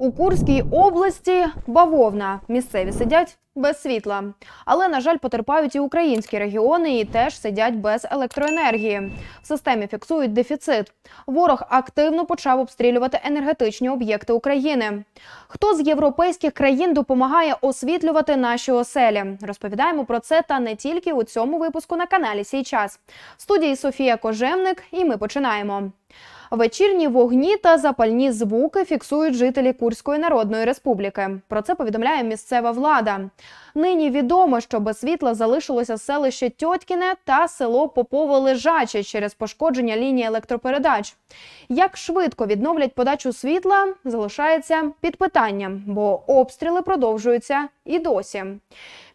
У Курській області бавовна. Місцеві сидять без світла. Але, на жаль, потерпають і українські регіони і теж сидять без електроенергії. В системі фіксують дефіцит. Ворог активно почав обстрілювати енергетичні об'єкти України. Хто з європейських країн допомагає освітлювати наші оселі? Розповідаємо про це та не тільки у цьому випуску на каналі Сій час. В студії Софія Кожевник, і ми починаємо. Вечірні вогні та запальні звуки фіксують жителі Курської народної республіки. Про це повідомляє місцева влада. Нині відомо, що без світла залишилося селище Тьоткіне та село Попово Лежаче через пошкодження лінії електропередач. Як швидко відновлять подачу світла, залишається під питанням, бо обстріли продовжуються і досі.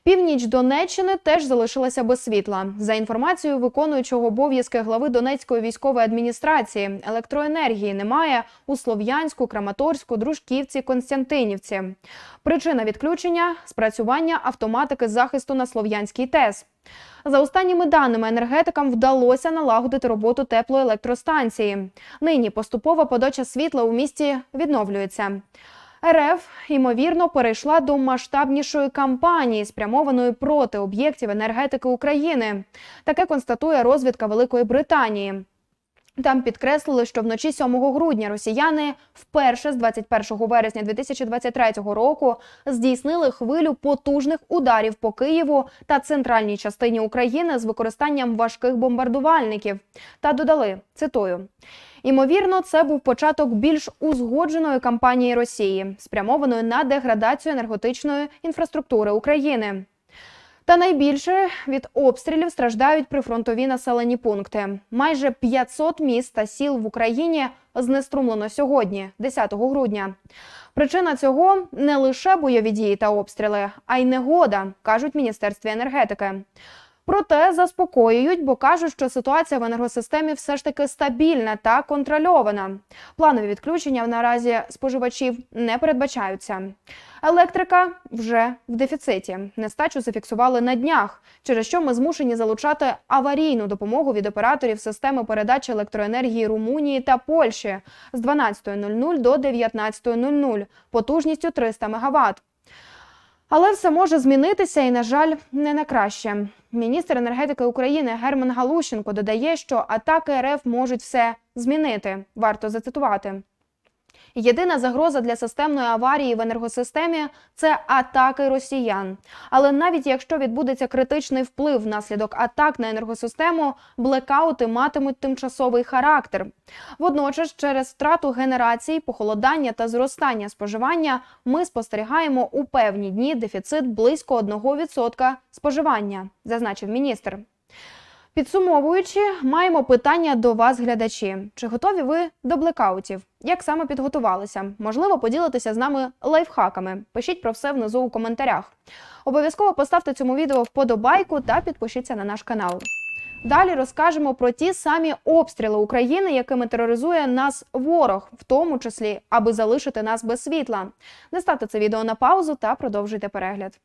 Північ Донеччини теж залишилася без світла. За інформацією виконуючого обов'язки глави Донецької військової адміністрації, електроенергії немає у Слов'янську, Краматорську, Дружківці, Константинівці. Причина відключення спрацювання автоматики захисту на Слов'янській ТЕС. За останніми даними енергетикам вдалося налагодити роботу теплоелектростанції. Нині поступова подача світла у місті відновлюється. РФ ймовірно перейшла до масштабнішої кампанії, спрямованої проти об'єктів енергетики України. Таке констатує розвідка Великої Британії. Там підкреслили, що вночі 7 грудня росіяни вперше з 21 вересня 2023 року здійснили хвилю потужних ударів по Києву та центральній частині України з використанням важких бомбардувальників. Та додали цитую. Імовірно, це був початок більш узгодженої кампанії Росії, спрямованої на деградацію енергетичної інфраструктури України. Та найбільше від обстрілів страждають прифронтові населені пункти. Майже 500 міст та сіл в Україні знеструмлено сьогодні, 10 грудня. Причина цього не лише бойові дії та обстріли, а й негода, кажуть міністерстві енергетики. Проте заспокоюють, бо кажуть, що ситуація в енергосистемі все ж таки стабільна та контрольована. Планові відключення наразі споживачів не передбачаються. Електрика вже в дефіциті. Нестачу зафіксували на днях, через що ми змушені залучати аварійну допомогу від операторів системи передачі електроенергії Румунії та Польщі з 12.00 до 19.00 потужністю 300 МВт. Але все може змінитися і, на жаль, не на краще. Міністр енергетики України Герман Галущенко додає, що атаки РФ можуть все змінити. Варто зацитувати. Єдина загроза для системної аварії в енергосистемі це атаки росіян. Але навіть якщо відбудеться критичний вплив внаслідок атак на енергосистему, блекаути матимуть тимчасовий характер. Водночас, через втрату генерації, похолодання та зростання споживання, ми спостерігаємо у певні дні дефіцит близько 1% споживання, зазначив міністр. Підсумовуючи, маємо питання до вас, глядачі. Чи готові ви до блекаутів? Як саме підготувалися? Можливо, поділитися з нами лайфхаками. Пишіть про все внизу у коментарях. Обов'язково поставте цьому відео вподобайку та підпишіться на наш канал. Далі розкажемо про ті самі обстріли України, якими тероризує нас ворог, в тому числі аби залишити нас без світла. Не ставте це відео на паузу та продовжуйте перегляд.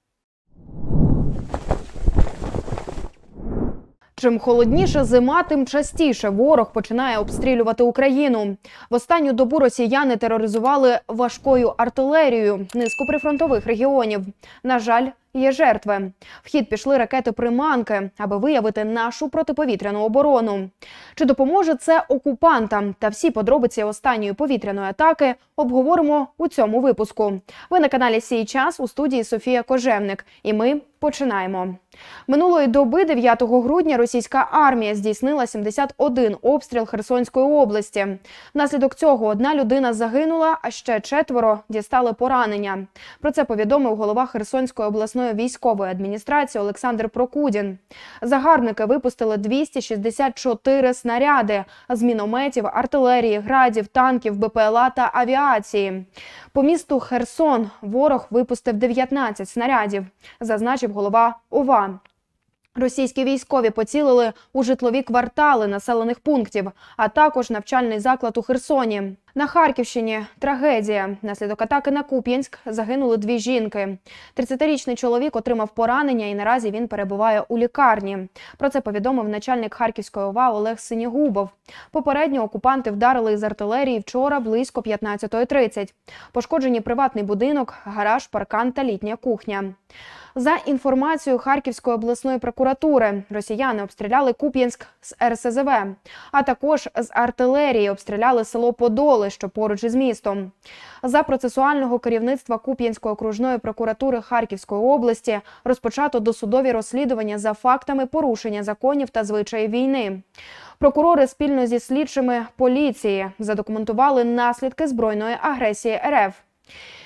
Чим холодніше зима, тим частіше ворог починає обстрілювати Україну. В останню добу росіяни тероризували важкою артилерією низку прифронтових регіонів. На жаль, є жертви. В хід пішли ракети приманки, аби виявити нашу протиповітряну оборону. Чи допоможе це окупантам? Та всі подробиці останньої повітряної атаки обговоримо у цьому випуску. Ви на каналі Сій час у студії Софія Кожевник, і ми починаємо. Минулої доби, 9 грудня, російська армія здійснила 71 обстріл Херсонської області. Внаслідок цього одна людина загинула, а ще четверо дістали поранення. Про це повідомив голова Херсонської обласної обласної військової адміністрації Олександр Прокудін. Загарбники випустили 264 снаряди з мінометів, артилерії, градів, танків, БПЛА та авіації. По місту Херсон ворог випустив 19 снарядів, зазначив голова ОВА. Російські військові поцілили у житлові квартали населених пунктів, а також навчальний заклад у Херсоні. На Харківщині трагедія. Наслідок атаки на Куп'янськ загинули дві жінки. 30-річний чоловік отримав поранення і наразі він перебуває у лікарні. Про це повідомив начальник Харківської ОВА Олег Синігубов. Попередньо окупанти вдарили із артилерії вчора близько 15.30. Пошкоджені приватний будинок, гараж, паркан та літня кухня. За інформацією Харківської обласної прокуратури, росіяни обстріляли Куп'янськ з РСЗВ, а також з артилерії обстріляли село Подоли що поруч із містом. За процесуального керівництва Куп'янської окружної прокуратури Харківської області розпочато досудові розслідування за фактами порушення законів та звичаї війни. Прокурори спільно зі слідчими поліції задокументували наслідки збройної агресії РФ.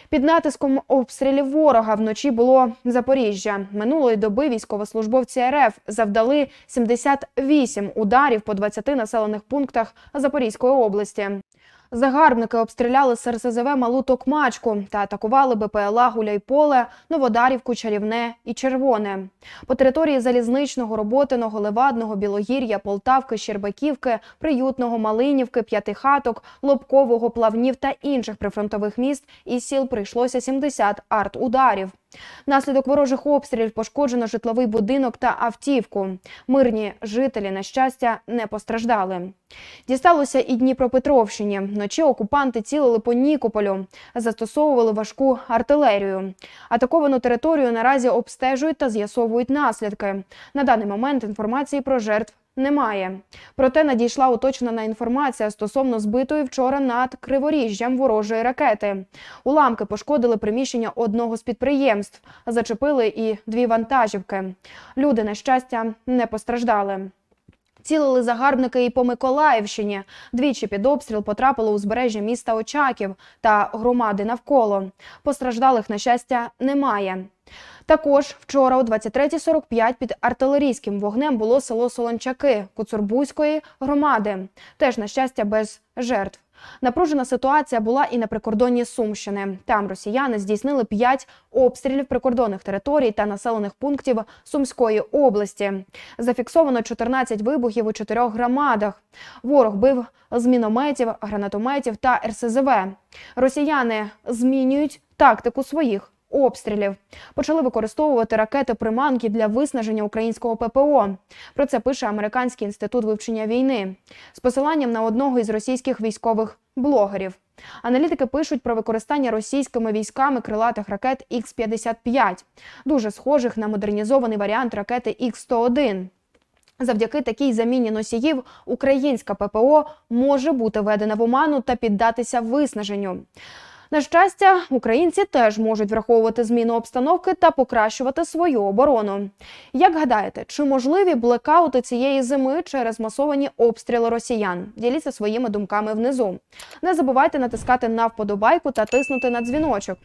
Під натиском обстрілів ворога вночі було Запоріжжя. Минулої доби військовослужбовці РФ завдали 78 ударів по 20 населених пунктах Запорізької області. Загарбники обстріляли СРСЗВ РСЗВ малу токмачку та атакували БПЛА Гуляйполе, Новодарівку, Чарівне і Червоне. По території залізничного, роботиного, левадного, білогір'я, Полтавки, Щербаківки, Приютного, Малинівки, П'ятихаток, Лобкового, Плавнів та інших прифронтових міст і сіл прийшлося 70 арт-ударів. Наслідок ворожих обстрілів пошкоджено житловий будинок та автівку. Мирні жителі, на щастя, не постраждали. Дісталося і Дніпропетровщині. Вночі окупанти цілили по Нікополю, застосовували важку артилерію. Атаковану територію наразі обстежують та з'ясовують наслідки. На даний момент інформації про жертв немає. Проте надійшла уточнена інформація стосовно збитої вчора над криворіжжям ворожої ракети. Уламки пошкодили приміщення одного з підприємств, зачепили і дві вантажівки. Люди, на щастя, не постраждали. Цілили загарбники і по Миколаївщині. Двічі під обстріл потрапило узбережжя міста Очаків та громади навколо. Постраждалих, на щастя, немає. Також вчора о 23.45 під артилерійським вогнем було село Солончаки Куцурбузької громади. Теж на щастя без жертв. Напружена ситуація була і на прикордонні Сумщини. Там росіяни здійснили 5 обстрілів прикордонних територій та населених пунктів Сумської області. Зафіксовано 14 вибухів у чотирьох громадах. Ворог бив з мінометів, гранатометів та РСЗВ. Росіяни змінюють тактику своїх обстрілів. Почали використовувати ракети приманки для виснаження українського ППО. Про це пише Американський інститут вивчення війни з посиланням на одного із російських військових блогерів. Аналітики пишуть про використання російськими військами крилатих ракет х 55 дуже схожих на модернізований варіант ракети х 101 Завдяки такій заміні носіїв українська ППО може бути введена в оману та піддатися виснаженню. На щастя, українці теж можуть враховувати зміну обстановки та покращувати свою оборону. Як гадаєте, чи можливі блекаути цієї зими через масовані обстріли росіян? Діліться своїми думками внизу. Не забувайте натискати на вподобайку та тиснути на дзвіночок.